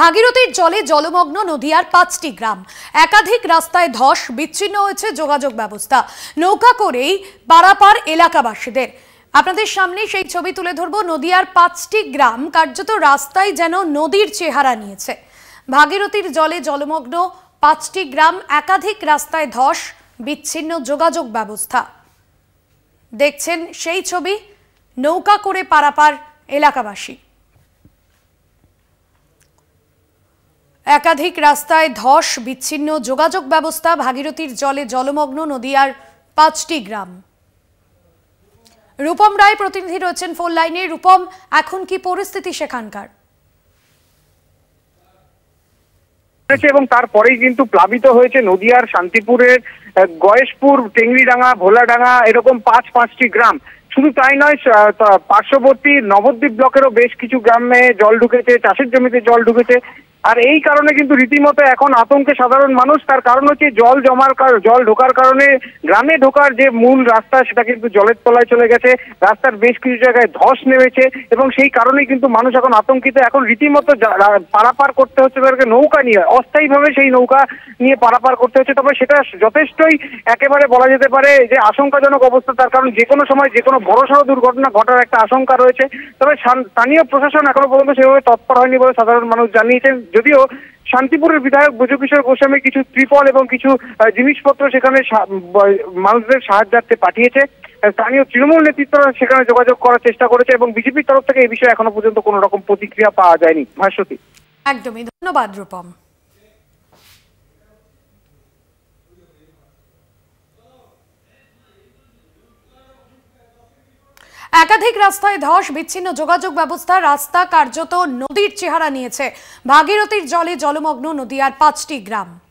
ভাগীরথীর জলে জলমগ্ন নদীয়ার পাঁচটি গ্রাম একাধিক রাস্তায় ধস বিচ্ছিন্ন হয়েছে যোগাযোগ ব্যবস্থা নৌকা করেই পারাপার এলাকাবাসীদের আপনাদের সামনে সেই ছবি তুলে ধরব নদিয়ার পাঁচটি গ্রাম কার্যত রাস্তায় যেন নদীর চেহারা নিয়েছে ভাগীরথীর জলে জলমগ্ন পাঁচটি গ্রাম একাধিক রাস্তায় ধস বিচ্ছিন্ন যোগাযোগ ব্যবস্থা দেখছেন সেই ছবি নৌকা করে পারাপার এলাকাবাসী একাধিক রাস্তায় ধস বিচ্ছিন্ন যোগাযোগ ব্যবস্থা ভাগীরথীর জলে জলমগ্ন নদীয়ার পাঁচটি গ্রাম রূপম রায় প্রতিনিধি রয়েছেন ফোন লাইনে রূপম এখন কি পরিস্থিতি সেখানকার এবং তারপরেই কিন্তু প্লাবিত হয়েছে নদিয়ার শান্তিপুরের গয়েশপুর টেংরিডাঙ্গা ভোলাডাঙ্গা এরকম পাঁচ পাঁচটি গ্রাম শুধু তাই নয় পার্শ্ববর্তী নবদ্বীপ ব্লকেরও বেশ কিছু গ্রামে জল ঢুকেছে চাষের জমিতে জল ঢুকেছে আর এই কারণে কিন্তু রীতিমতো এখন আতঙ্কে সাধারণ মানুষ তার কারণ হচ্ছে জল জমার জল ঢোকার কারণে গ্রামে ঢোকার যে মূল রাস্তা সেটা কিন্তু জলের তলায় চলে গেছে রাস্তার বেশ কিছু জায়গায় ধস নেমেছে এবং সেই কারণে কিন্তু মানুষ এখন আতঙ্কিত এখন রীতিমতো পারাপার করতে হচ্ছে তাদেরকে নৌকা নিয়ে অস্থায়ীভাবে সেই নৌকা নিয়ে পারাপার করতে হচ্ছে তবে সেটা যথেষ্টই একেবারে বলা যেতে পারে যে আশঙ্কাজনক অবস্থা তার কারণ যে কোনো সময় যে কোনো বড়সড় দুর্ঘটনা ঘটার একটা আশঙ্কা রয়েছে তবে স্থানীয় প্রশাসন এখনো পর্যন্ত সেভাবে তৎপর হয়নি বলে সাধারণ মানুষ জানিয়েছেন যদিও শান্তিপুরের বিধায়ক ব্রজকিশোর গোস্বামী কিছু ত্রিপল এবং কিছু জিনিসপত্র সেখানে মানুষদের সাহায্যার্থে পাঠিয়েছে স্থানীয় তৃণমূল নেতৃত্বরা সেখানে যোগাযোগ করার চেষ্টা করেছে এবং বিজেপির তরফ থেকে এই বিষয়ে এখনো পর্যন্ত কোনো রকম প্রতিক্রিয়া পাওয়া যায়নি ভাস্বতী একদমই ধন্যবাদ রূপম একাধিক রাস্তায় ধস বিচ্ছিন্ন যোগাযোগ ব্যবস্থা রাস্তা কার্যত নদীর চেহারা নিয়েছে ভাগীরথীর জলে জলমগ্ন নদীয়ার পাঁচটি গ্রাম